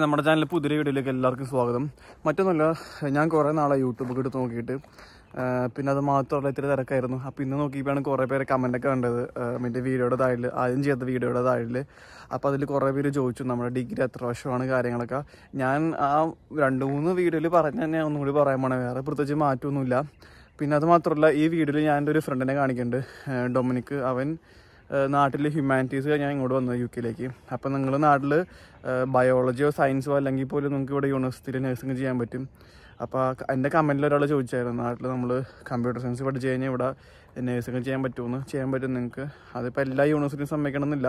നമ്മുടെ ചാനൽ പുതിയ വീഡിയോയിലേക്ക് എല്ലാവർക്കും സ്വാഗതം മറ്റൊന്നുമല്ല ഞാൻ കുറേ നാളെ യൂട്യൂബ് എടുത്ത് നോക്കിയിട്ട് പിന്നെ അത് മാത്രമല്ല ഇത്തിരി തിരക്കായിരുന്നു അപ്പോൾ ഇന്ന് നോക്കിയപ്പോഴാണ് കുറേ പേര് കമൻറ്റൊക്കെ കണ്ടത് മറ്റേ വീഡിയോയുടെ താഴിൽ ആദ്യം ചെയ്ത വീഡിയോയുടെ താഴിൽ അപ്പോൾ അതിൽ കുറേ പേര് ചോദിച്ചു നമ്മുടെ ഡിഗ്രി എത്ര വർഷമാണ് കാര്യങ്ങളൊക്കെ ഞാൻ ആ രണ്ട് മൂന്ന് വീഡിയോയിൽ പറഞ്ഞു തന്നെ ഒന്നുകൂടി പറയാൻ പോണേ വേറെ പ്രത്യേകിച്ച് മാറ്റമൊന്നുമില്ല പിന്നെ അത് മാത്രമല്ല ഈ വീഡിയോയിൽ ഞാൻ എൻ്റെ ഒരു ഫ്രണ്ടിനെ കാണിക്കുന്നുണ്ട് ഡൊമിനിക്ക് അവൻ നാട്ടിൽ ഹ്യൂമാനിറ്റീസ് ഞാൻ ഇങ്ങോട്ട് വന്നത് യു കെയിലേക്ക് അപ്പോൾ നിങ്ങൾ നാട്ടിൽ ബയോളജിയോ സയൻസോ അല്ലെങ്കിൽ പോലും നിങ്ങൾക്ക് ഇവിടെ യൂണിവേഴ്സിറ്റിയിൽ നഴ്സിംഗ് ചെയ്യാൻ പറ്റും അപ്പോൾ എൻ്റെ കമൻറ്റിൽ ഒരാൾ ചോദിച്ചായിരുന്നു നാട്ടിൽ നമ്മൾ കമ്പ്യൂട്ടർ സയൻസ് പഠിച്ചു കഴിഞ്ഞാൽ ഇവിടെ നഴ്സിംഗ് ചെയ്യാൻ പറ്റുമെന്ന് ചെയ്യാൻ പറ്റും നിങ്ങൾക്ക് അതിപ്പോൾ എല്ലാ യൂണിവേഴ്സിറ്റിയും സമ്മതിക്കണമെന്നില്ല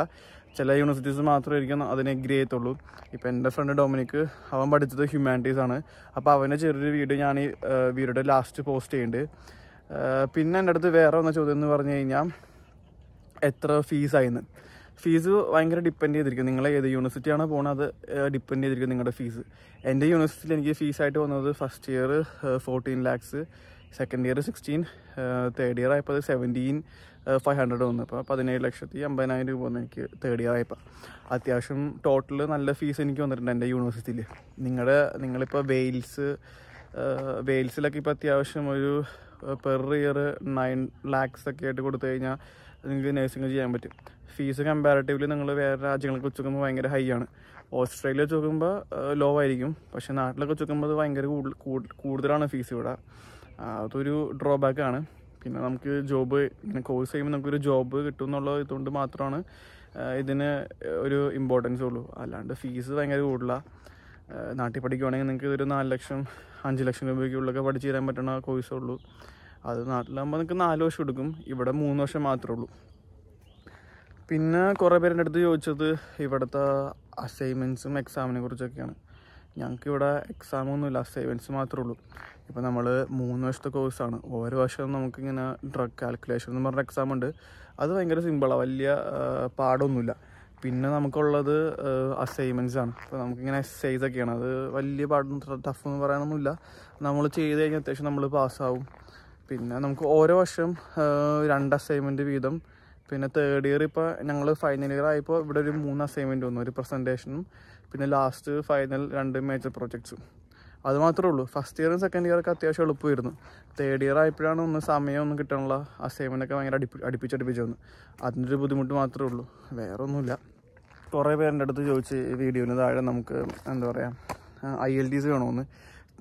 ചില യൂണിവേഴ്സിറ്റീസ് മാത്രമായിരിക്കും അതിനെ എഗ്രി ചെയ്യത്തുള്ളൂ ഇപ്പോൾ എൻ്റെ ഫ്രണ്ട് ഡൊമിനിക്ക് അവൻ പഠിച്ചത് ഹ്യൂമാനിറ്റീസ് ആണ് അപ്പോൾ അവൻ്റെ ചെറിയൊരു വീഡിയോ ഞാൻ ഈ വീഡിയോയുടെ ലാസ്റ്റ് പോസ്റ്റ് ചെയ്യുന്നുണ്ട് പിന്നെ എൻ്റെ അടുത്ത് വേറെ വന്ന ചോദ്യം എന്ന് പറഞ്ഞു കഴിഞ്ഞാൽ എത്ര ഫീസായിരുന്നു ഫീസ് ഭയങ്കര ഡിപ്പെൻഡ് ചെയ്തിരിക്കും നിങ്ങൾ ഏത് യൂണിവേഴ്സിറ്റിയാണ് പോകുന്നത് അത് ഡിപ്പെൻഡ് ചെയ്തിരിക്കും നിങ്ങളുടെ ഫീസ് എൻ്റെ യൂണിവേഴ്സിറ്റിയിൽ എനിക്ക് ഫീസായിട്ട് വന്നത് first year fourteen lakhs second year sixteen third year ആയപ്പോൾ അത് സെവൻറ്റീൻ ഫൈവ് ഹൺഡ്രഡ് വന്നു അപ്പോൾ പതിനേഴ് ലക്ഷത്തി അമ്പതിനായിരം രൂപ വന്നു എനിക്ക് തേർഡ് ഇയർ ആയപ്പോൾ അത്യാവശ്യം ടോട്ടൽ നല്ല ഫീസ് എനിക്ക് വന്നിട്ടുണ്ട് എൻ്റെ യൂണിവേഴ്സിറ്റിയിൽ നിങ്ങളുടെ നിങ്ങളിപ്പോൾ വെയിൽസ് വെയിൽസിലൊക്കെ ഇപ്പോൾ അത്യാവശ്യം ഒരു പെർ ഇയർ നയൻ ലാക്സ് ഒക്കെ ആയിട്ട് കൊടുത്തു കഴിഞ്ഞാൽ നിങ്ങൾക്ക് നഴ്സിംഗ് ചെയ്യാൻ പറ്റും ഫീസ് കമ്പാരിറ്റീവ്ലി നിങ്ങൾ വേറെ രാജ്യങ്ങളൊക്കെ വെച്ച് നോക്കുമ്പോൾ ഭയങ്കര ഹൈ ആണ് ഓസ്ട്രേലിയ വെച്ച് നോക്കുമ്പോൾ ലോ ആയിരിക്കും പക്ഷേ നാട്ടിലൊക്കെ വെച്ച് നോക്കുമ്പോൾ ഭയങ്കര കൂടുതലാണ് ഫീസ് ഇവിടെ അതൊരു ഡ്രോബാക്ക് ആണ് പിന്നെ നമുക്ക് ജോബ് ഇങ്ങനെ കോഴ്സ് ചെയ്യുമ്പോൾ നമുക്കൊരു ജോബ് കിട്ടും എന്നുള്ള ഇതുകൊണ്ട് മാത്രമാണ് ഇതിന് ഒരു ഇമ്പോർട്ടൻസ് ഉള്ളൂ അല്ലാണ്ട് ഫീസ് ഭയങ്കര കൂടുതലാണ് നാട്ടിൽ പഠിക്കുവാണെങ്കിൽ നിങ്ങൾക്ക് ഒരു നാല് ലക്ഷം അഞ്ച് ലക്ഷം രൂപയ്ക്കുള്ളൊക്കെ പഠിച്ചു തരാൻ പറ്റുന്ന കോഴ്സേ ഉള്ളൂ അത് നാട്ടിലാകുമ്പോൾ നിങ്ങൾക്ക് നാല് വർഷം എടുക്കും ഇവിടെ മൂന്ന് വർഷം മാത്രമേ ഉള്ളൂ പിന്നെ കുറേ പേരുടെ അടുത്ത് ചോദിച്ചത് ഇവിടുത്തെ അസൈൻമെൻറ്റ്സും എക്സാമിനെ കുറിച്ചൊക്കെയാണ് ഞങ്ങൾക്ക് ഇവിടെ എക്സാമൊന്നുമില്ല അസൈൻമെൻറ്റ്സ് മാത്രമേ ഉള്ളൂ ഇപ്പോൾ നമ്മൾ മൂന്ന് വർഷത്തെ കോഴ്സാണ് ഓരോ വർഷവും നമുക്കിങ്ങനെ ഡ്രഗ് കാൽക്കുലേഷൻ എന്ന് പറഞ്ഞ എക്സാം ഉണ്ട് അത് ഭയങ്കര സിമ്പിളാണ് വലിയ പാടൊന്നുമില്ല പിന്നെ നമുക്കുള്ളത് അസൈൻമെൻറ്റ്സ് ആണ് അപ്പോൾ നമുക്കിങ്ങനെ എസ്സൈസ് ഒക്കെയാണ് അത് വലിയ പാടും ടഫ് എന്ന് പറയാനൊന്നുമില്ല നമ്മൾ ചെയ്ത് കഴിഞ്ഞാൽ അത്യാവശ്യം നമ്മൾ പാസ്സാവും പിന്നെ നമുക്ക് ഓരോ വർഷം രണ്ട് അസൈൻമെൻറ്റ് വീതം പിന്നെ തേർഡ് ഇയർ ഇപ്പോൾ ഞങ്ങൾ ഫൈനൽ ഇയർ ആയപ്പോൾ ഇവിടെ ഒരു മൂന്ന് അസൈൻമെൻറ്റ് വന്നു ഒരു പ്രസൻറ്റേഷനും പിന്നെ ലാസ്റ്റ് ഫൈനൽ രണ്ട് മേജർ പ്രോജക്ട്സും അത് മാത്രമേ ഉള്ളൂ ഫസ്റ്റ് ഇയറും സെക്കൻഡ് ഇയറൊക്കെ അത്യാവശ്യം എളുപ്പമായിരുന്നു തേർഡ് ഇയർ ആയപ്പോഴാണ് ഒന്ന് സമയം ഒന്നും കിട്ടാനുള്ള അസൈൻമെൻറ്റൊക്കെ ഭയങ്കര അടിപ്പി അടുപ്പിച്ചടുപ്പിച്ച് വന്നു അതിൻ്റെ ഒരു ബുദ്ധിമുട്ട് മാത്രമേ ഉള്ളൂ വേറെ ഒന്നുമില്ല കുറേ പേരുടെ അടുത്ത് ചോദിച്ച് ഈ വീഡിയോയിന് താഴെ നമുക്ക് എന്താ പറയുക ഐ എൽ ടി സി വേണമെന്ന്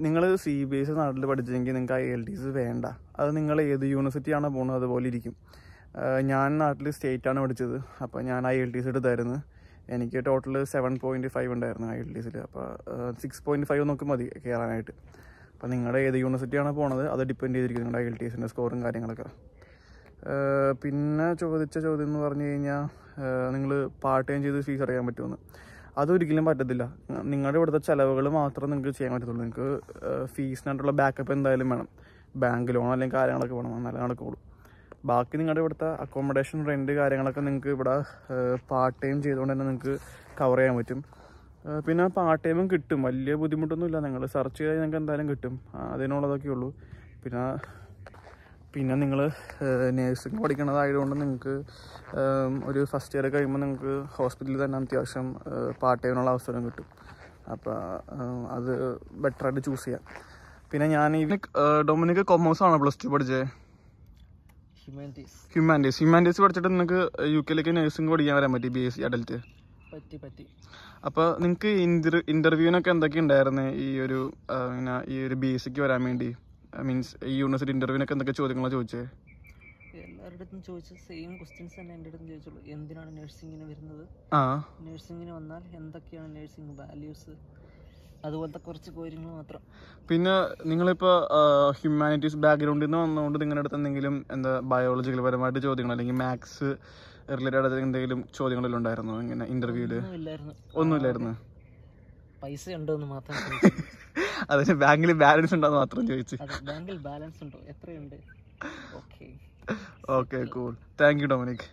നിങ്ങൾ സി ബി എസ് നാട്ടിൽ പഠിച്ചെങ്കിൽ നിങ്ങൾക്ക് ഐ എൽ ടി സി വേണ്ട അത് നിങ്ങൾ ഏത് യൂണിവേഴ്സിറ്റിയാണോ പോകുന്നത് അതുപോലെ ഇരിക്കും ഞാൻ നാട്ടിൽ സ്റ്റേറ്റാണ് പഠിച്ചത് അപ്പോൾ ഞാൻ ഐ എൽ ടി സി എടുത്തായിരുന്നു എനിക്ക് ടോട്ടൽ സെവൻ പോയിൻറ്റ് ഫൈവ് ഉണ്ടായിരുന്നു ഐ എൽ ടി സിയിൽ അപ്പോൾ സിക്സ് പോയിൻറ്റ് ഫൈവ് നോക്കി മതി കയറാനായിട്ട് അപ്പോൾ നിങ്ങളുടെ ഏത് ആണോ പോണത് അത് ഡിപ്പെൻഡ് ചെയ്തിരിക്കും നിങ്ങളുടെ ഐ എൽ ടി എസിൻ്റെ സ്കോറും കാര്യങ്ങളൊക്കെ പിന്നെ ചോദിച്ച ചോദ്യം എന്ന് പറഞ്ഞു കഴിഞ്ഞാൽ നിങ്ങൾ പാർട്ട് ടൈം ചെയ്ത് ഫീസ് അറിയാൻ പറ്റുമെന്ന് അതൊരിക്കലും പറ്റത്തില്ല നിങ്ങളുടെ ഇവിടുത്തെ ചിലവുകൾ മാത്രം നിങ്ങൾക്ക് ചെയ്യാൻ പറ്റത്തുള്ളൂ നിങ്ങൾക്ക് ഫീസിനായിട്ടുള്ള ബാക്കപ്പ് എന്തായാലും വേണം ബാങ്ക് ലോൺ അല്ലെങ്കിൽ കാര്യങ്ങളൊക്കെ വേണം എന്നാലേ നടക്കുള്ളൂ ബാക്കി നിങ്ങളുടെ ഇവിടുത്തെ അക്കോമഡേഷൻ റെൻറ്റ് കാര്യങ്ങളൊക്കെ നിങ്ങൾക്ക് ഇവിടെ പാർട്ട് ടൈം ചെയ്തുകൊണ്ട് തന്നെ നിങ്ങൾക്ക് കവർ ചെയ്യാൻ പറ്റും പിന്നെ പാർട്ട് ടൈമും കിട്ടും വലിയ ബുദ്ധിമുട്ടൊന്നുമില്ല നിങ്ങൾ സെർച്ച് ചെയ്താൽ നിങ്ങൾക്ക് എന്തായാലും കിട്ടും അതിനുള്ളതൊക്കെ ഉള്ളൂ പിന്നെ പിന്നെ നിങ്ങൾ നേഴ്സിംഗ് പഠിക്കുന്നതായതുകൊണ്ട് നിങ്ങൾക്ക് ഒരു ഫസ്റ്റ് ഇയർ കഴിയുമ്പോൾ നിങ്ങൾക്ക് ഹോസ്പിറ്റലിൽ തന്നെ അത്യാവശ്യം പാർട്ട് ടൈമിനുള്ള അവസരം കിട്ടും അപ്പോൾ അത് ബെറ്ററായിട്ട് ചൂസ് ചെയ്യാം പിന്നെ ഞാൻ ഈ ഡൊമിനിക് കൊമേഴ്സ് ആണ് പ്ലസ് ടു പഠിച്ചത് ഹ്യൂമാനിറ്റീസ് ഹ്യൂമാനിറ്റീസ് ഹ്യൂമാനിറ്റീസ് പഠിച്ചിട്ട് നിങ്ങൾക്ക് യു കെയിലേക്ക് നേഴ്സിംഗ് പഠിക്കാൻ വരാൻ പറ്റി ബി എസ് സി അഡൽറ്റ് പറ്റി പറ്റി അപ്പോൾ നിങ്ങൾക്ക് ഇന്റർവ്യൂവിനൊക്കെ എന്തൊക്കെ ഉണ്ടായിരുന്നു ഈ ഒരു ഈ ഒരു ബി എസ് സിക്ക് വരാൻ വേണ്ടി മീൻസ് ഈ യൂണിവേഴ്സിറ്റി ഇന്റർവ്യൂനൊക്കെ എന്തൊക്കെ ചോദ്യങ്ങളാണ് ചോദിച്ചേ എല്ലാവരുടെ അടുത്തും ചോദിച്ച സെയിം ക്വസ്റ്റ്യൻസ് തന്നെ എൻ്റെ അടുത്തും ചോദിച്ചുള്ളൂ എന്തിനാണ് നഴ്സിങ്ങിന് വരുന്നത് നഴ്സിങ്ങിന് വന്നാൽ എന്തൊക്കെയാണ് നഴ്സിംഗ് വാല്യൂസ് അതുപോലത്തെ കുറച്ച് കാര്യങ്ങൾ മാത്രം പിന്നെ നിങ്ങളിപ്പോ ഹ്യൂമാനിറ്റീസ് ബാക്ക്ഗ്രൗണ്ടിൽ നിന്ന് വന്നുകൊണ്ട് നിങ്ങളുടെ അടുത്ത് എന്തെങ്കിലും എന്താ ബയോളജിക്കൽ പരമായിട്ട് ചോദ്യങ്ങൾ അല്ലെങ്കിൽ മാത്സ് റിലേറ്റഡ് എന്തെങ്കിലും ചോദ്യങ്ങളെല്ലാം ഉണ്ടായിരുന്നോ ഇങ്ങനെ ഇന്റർവ്യൂല് ഒന്നുമില്ലായിരുന്നു പൈസ ഉണ്ടോ എന്ന് മാത്രം അതിന് ബാങ്കിൽ ബാലൻസ് ഉണ്ടോ എന്ന് മാത്രം ചോദിച്ചു ബാങ്കിൽ ബാലൻസ് ഉണ്ടോ എത്രയുണ്ട് okay okay cool thank you Dominic